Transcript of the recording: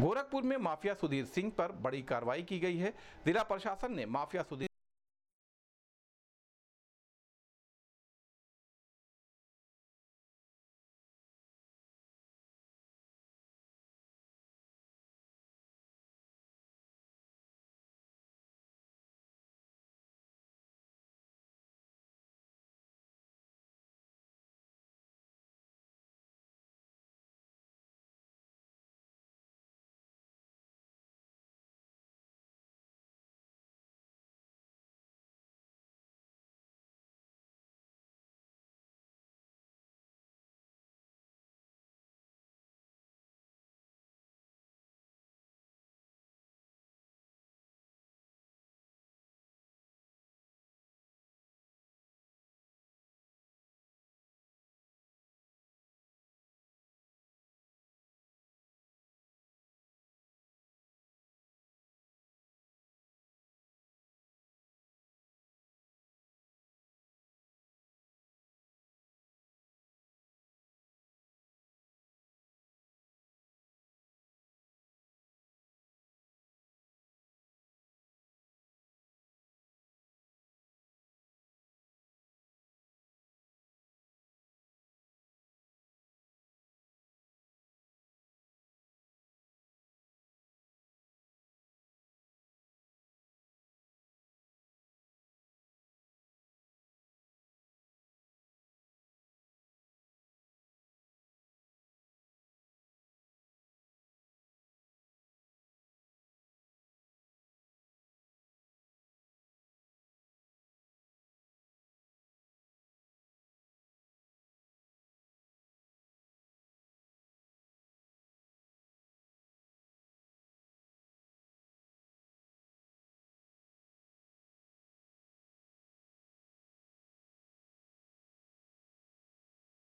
गोरखपुर में माफिया सुधीर सिंह पर बड़ी कार्रवाई की गई है जिला प्रशासन ने माफिया सुधीर